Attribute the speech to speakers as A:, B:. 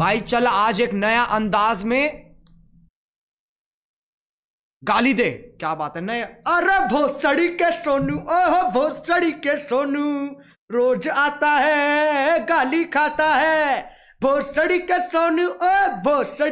A: भाई चल आज एक नया अंदाज में गाली दे क्या बात है नया अरे भोसड़ी के सोनू ओह भोसड़ी के
B: सोनू रोज आता है गाली खाता है भोसड़ी के सोनू ओ भोसड़ी